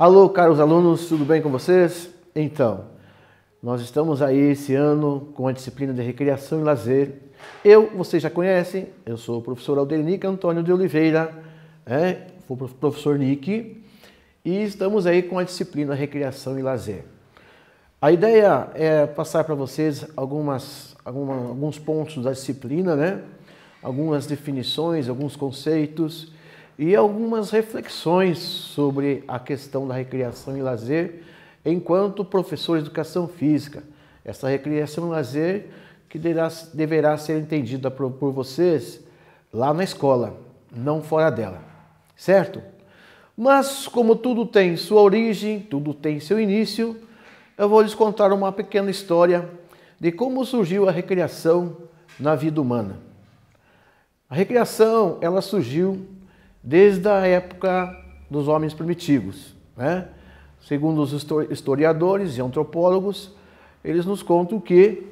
Alô, caros alunos, tudo bem com vocês? Então, nós estamos aí esse ano com a disciplina de recreação e lazer. Eu, vocês já conhecem, eu sou o professor Aldernick Antônio de Oliveira, é, sou professor Nick, e estamos aí com a disciplina recreação e lazer. A ideia é passar para vocês algumas, alguma, alguns pontos da disciplina, né? algumas definições, alguns conceitos e algumas reflexões sobre a questão da recreação e lazer enquanto professor de educação física. Essa recreação e lazer que deverá, deverá ser entendida por, por vocês lá na escola, não fora dela, certo? Mas, como tudo tem sua origem, tudo tem seu início, eu vou lhes contar uma pequena história de como surgiu a recreação na vida humana. A recreação, ela surgiu desde a época dos homens primitivos. Né? Segundo os historiadores e antropólogos, eles nos contam que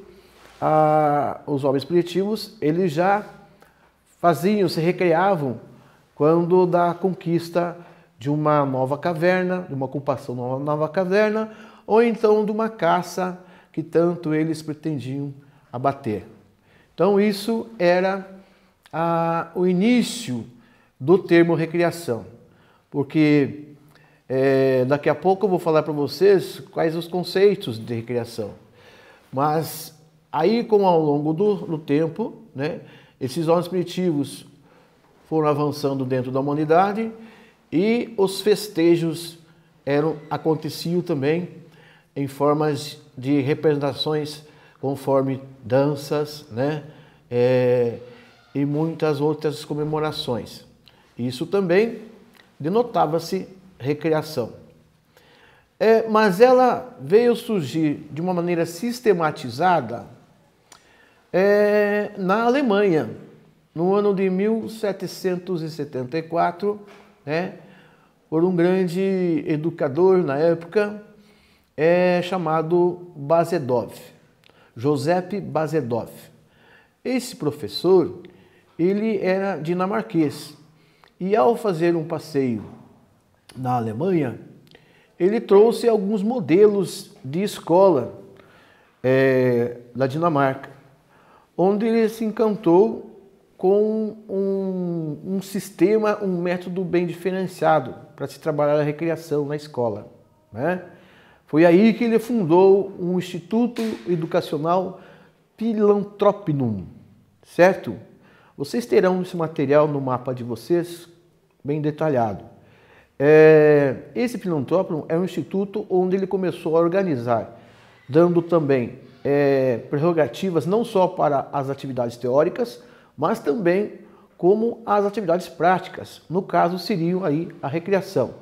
ah, os homens primitivos eles já faziam, se recreavam quando da conquista de uma nova caverna, de uma ocupação de uma nova caverna, ou então de uma caça que tanto eles pretendiam abater. Então isso era ah, o início do termo recriação, porque é, daqui a pouco eu vou falar para vocês quais os conceitos de recriação. Mas aí, com ao longo do, do tempo, né, esses olhos primitivos foram avançando dentro da humanidade e os festejos eram aconteciam também em formas de representações conforme danças, né, é, e muitas outras comemorações. Isso também denotava-se recreação. É, mas ela veio surgir de uma maneira sistematizada é, na Alemanha, no ano de 1774, né, por um grande educador na época, é, chamado Bazedov, Josep Bazedov. Esse professor, ele era dinamarquês, e ao fazer um passeio na Alemanha, ele trouxe alguns modelos de escola é, da Dinamarca, onde ele se encantou com um, um sistema, um método bem diferenciado para se trabalhar a recreação na escola. Né? Foi aí que ele fundou um Instituto Educacional Pilantropinum, certo? Vocês terão esse material no mapa de vocês bem detalhado. É, esse Pinantrópolis é um instituto onde ele começou a organizar, dando também é, prerrogativas não só para as atividades teóricas, mas também como as atividades práticas, no caso seriam aí a recreação.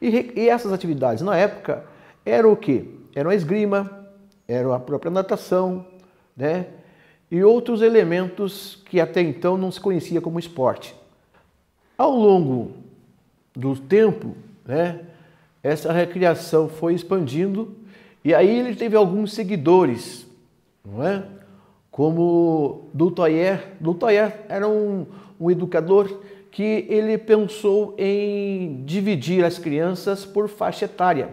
E, re, e essas atividades na época eram o quê? Eram a esgrima, era a própria natação, né? e outros elementos que até então não se conhecia como esporte. Ao longo do tempo, né, essa recreação foi expandindo e aí ele teve alguns seguidores, não é? Como Dutoyer. Dutoyer era um, um educador que ele pensou em dividir as crianças por faixa etária,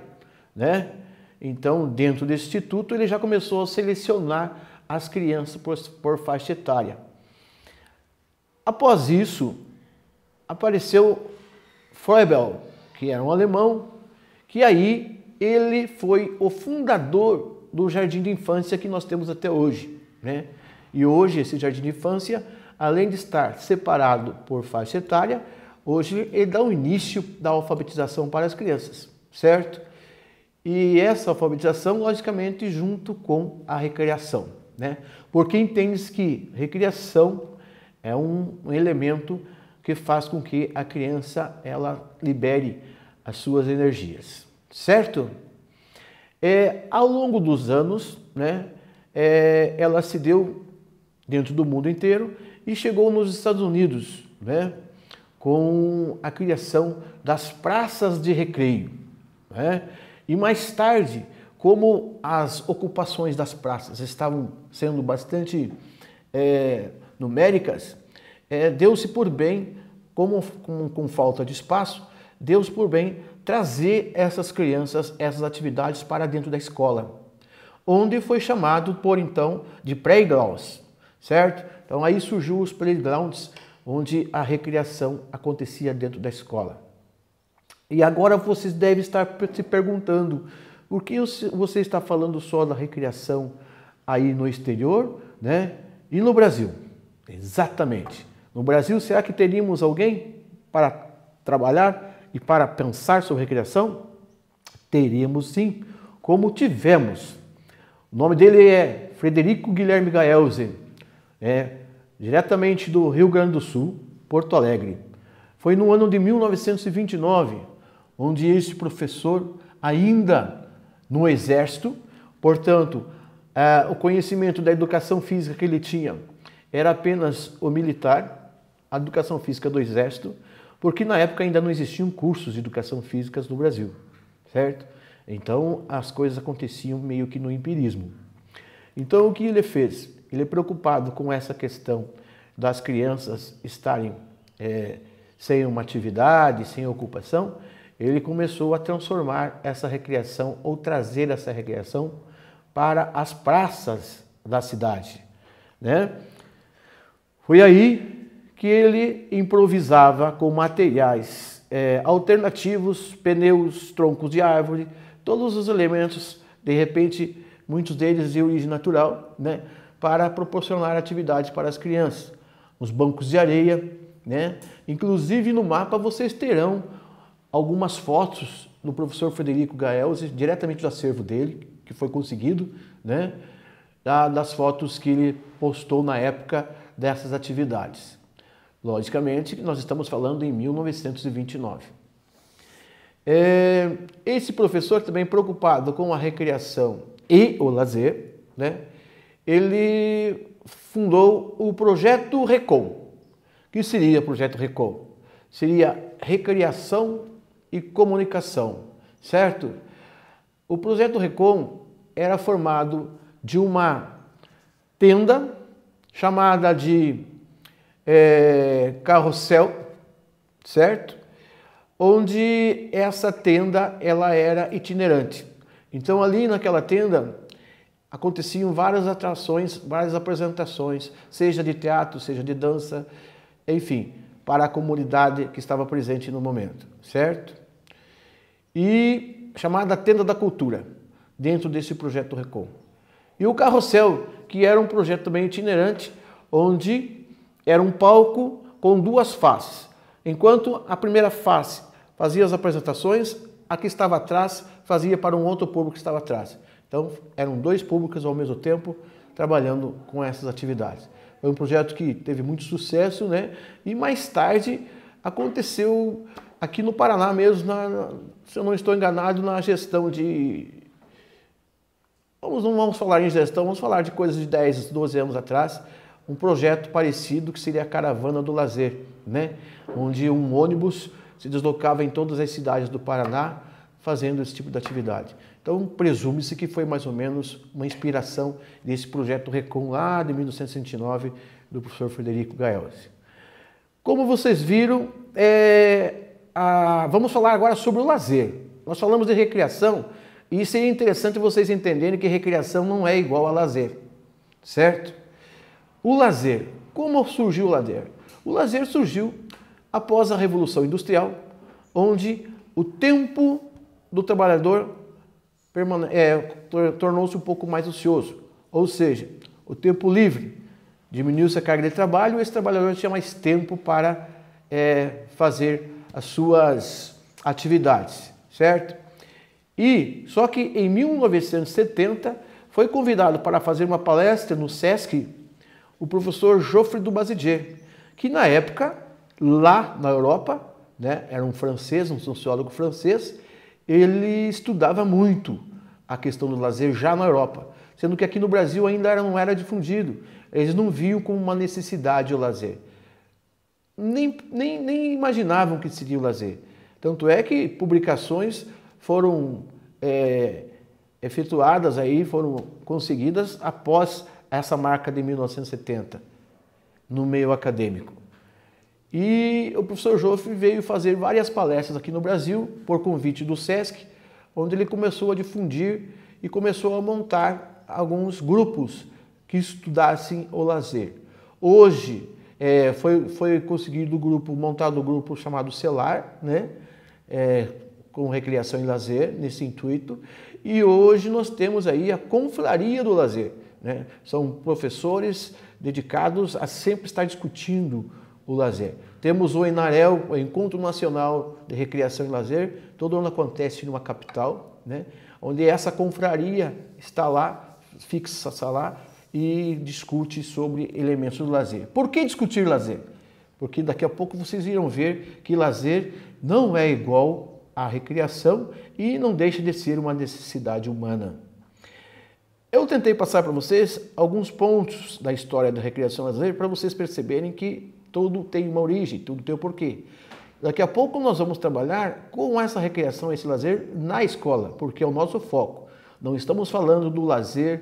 né? Então, dentro desse instituto, ele já começou a selecionar as crianças por, por faixa etária. Após isso, apareceu Froebel, que era um alemão, que aí ele foi o fundador do jardim de infância que nós temos até hoje. Né? E hoje esse jardim de infância, além de estar separado por faixa etária, hoje ele dá o início da alfabetização para as crianças, certo? E essa alfabetização, logicamente, junto com a recreação né? Porque entende que recriação é um elemento que faz com que a criança ela libere as suas energias, certo? É, ao longo dos anos, né, é, ela se deu dentro do mundo inteiro e chegou nos Estados Unidos, né, com a criação das praças de recreio, né? E mais tarde como as ocupações das praças estavam sendo bastante é, numéricas, é, deu-se por bem, como, com, com falta de espaço, deu-se por bem trazer essas crianças, essas atividades para dentro da escola, onde foi chamado por então de playgrounds, certo? Então aí surgiu os playgrounds, onde a recreação acontecia dentro da escola. E agora vocês devem estar se perguntando, por que você está falando só da recreação aí no exterior, né? E no Brasil? Exatamente. No Brasil, será que teríamos alguém para trabalhar e para pensar sobre recreação? Teríamos sim, como tivemos. O nome dele é Frederico Guilherme Gaelze, é, né? diretamente do Rio Grande do Sul, Porto Alegre. Foi no ano de 1929, onde este professor ainda no exército, portanto, uh, o conhecimento da educação física que ele tinha era apenas o militar, a educação física do exército, porque na época ainda não existiam cursos de educação física no Brasil, certo? Então as coisas aconteciam meio que no empirismo. Então o que ele fez? Ele é preocupado com essa questão das crianças estarem é, sem uma atividade, sem ocupação, ele começou a transformar essa recreação ou trazer essa recreação para as praças da cidade, né? Foi aí que ele improvisava com materiais é, alternativos, pneus, troncos de árvore, todos os elementos, de repente, muitos deles de origem natural, né? Para proporcionar atividades para as crianças. Os bancos de areia, né? Inclusive no mapa vocês terão algumas fotos do professor Frederico Gaels diretamente do acervo dele, que foi conseguido, né? das fotos que ele postou na época dessas atividades. Logicamente, nós estamos falando em 1929. É, esse professor, também preocupado com a recreação e o lazer, né? ele fundou o Projeto RECOM. O que seria o Projeto RECOM? Seria Recriação e comunicação, certo? O projeto Recom era formado de uma tenda chamada de é, carrossel, certo? Onde essa tenda ela era itinerante. Então ali naquela tenda aconteciam várias atrações, várias apresentações, seja de teatro, seja de dança, enfim, para a comunidade que estava presente no momento certo? E chamada Tenda da Cultura, dentro desse projeto Recom. E o Carrossel, que era um projeto também itinerante, onde era um palco com duas faces. Enquanto a primeira face fazia as apresentações, a que estava atrás fazia para um outro público que estava atrás. Então, eram dois públicos ao mesmo tempo trabalhando com essas atividades. Foi um projeto que teve muito sucesso, né? E mais tarde aconteceu aqui no Paraná mesmo, na, na, se eu não estou enganado, na gestão de. Vamos, não vamos falar em gestão, vamos falar de coisas de 10, 12 anos atrás, um projeto parecido que seria a Caravana do Lazer, né? onde um ônibus se deslocava em todas as cidades do Paraná fazendo esse tipo de atividade. Então, presume-se que foi mais ou menos uma inspiração desse projeto RECON lá de 1969 do professor Frederico Gaelzi. Como vocês viram, é, ah, vamos falar agora sobre o lazer. Nós falamos de recreação e seria interessante vocês entenderem que recreação não é igual a lazer, certo? O lazer. Como surgiu o lazer? O lazer surgiu após a Revolução Industrial, onde o tempo do trabalhador é, tornou-se um pouco mais ocioso, ou seja, o tempo livre. Diminuiu-se a carga de trabalho e esse trabalhador tinha mais tempo para é, fazer as suas atividades, certo? E só que em 1970 foi convidado para fazer uma palestra no SESC o professor Geoffrey Dubazidier, que na época, lá na Europa, né, era um francês, um sociólogo francês, ele estudava muito a questão do lazer já na Europa, sendo que aqui no Brasil ainda não era difundido. Eles não viam como uma necessidade o lazer nem, nem, nem imaginavam que seria o lazer. Tanto é que publicações foram é, efetuadas aí, foram conseguidas após essa marca de 1970 no meio acadêmico. E o professor Joffre veio fazer várias palestras aqui no Brasil, por convite do SESC, onde ele começou a difundir e começou a montar alguns grupos que estudassem o lazer. Hoje, é, foi, foi conseguido o grupo, montado o um grupo chamado Celar, né? É, com recreação e lazer, nesse intuito. E hoje nós temos aí a Confraria do Lazer. Né? São professores dedicados a sempre estar discutindo o lazer. Temos o Enarel, o Encontro Nacional de Recreação e Lazer, todo ano acontece numa capital, né? onde essa confraria está lá, fixa lá, e discute sobre elementos do lazer. Por que discutir lazer? Porque daqui a pouco vocês irão ver que lazer não é igual à recreação e não deixa de ser uma necessidade humana. Eu tentei passar para vocês alguns pontos da história da recreação lazer para vocês perceberem que tudo tem uma origem, tudo tem um porquê. Daqui a pouco nós vamos trabalhar com essa recreação, esse lazer na escola, porque é o nosso foco. Não estamos falando do lazer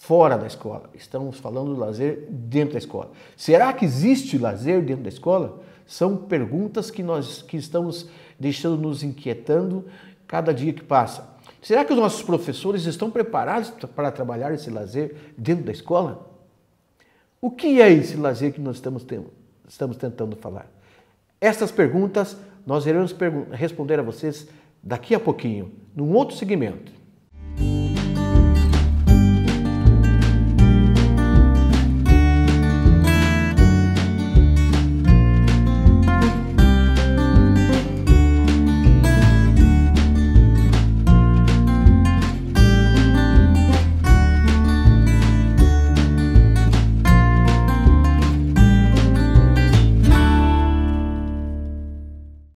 fora da escola. Estamos falando do lazer dentro da escola. Será que existe lazer dentro da escola? São perguntas que nós que estamos deixando nos inquietando cada dia que passa. Será que os nossos professores estão preparados para trabalhar esse lazer dentro da escola? O que é esse lazer que nós estamos, tendo, estamos tentando falar? Essas perguntas nós iremos responder a vocês daqui a pouquinho, num outro segmento.